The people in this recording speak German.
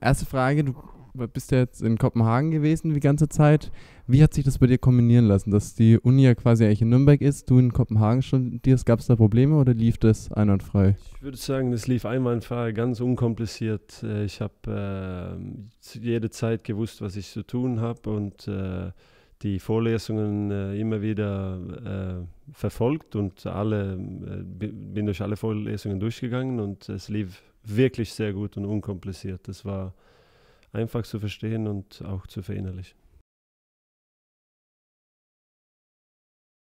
erste Frage, du bist ja jetzt in Kopenhagen gewesen die ganze Zeit. Wie hat sich das bei dir kombinieren lassen, dass die Uni ja quasi eigentlich in Nürnberg ist, du in Kopenhagen studierst? Gab es da Probleme oder lief das einwandfrei? Ich würde sagen, das lief einwandfrei, ganz unkompliziert. Äh, ich habe äh, jede Zeit gewusst, was ich zu tun habe und äh, die Vorlesungen äh, immer wieder äh, verfolgt und alle, äh, bin durch alle Vorlesungen durchgegangen und es lief wirklich sehr gut und unkompliziert. Das war einfach zu verstehen und auch zu verinnerlichen.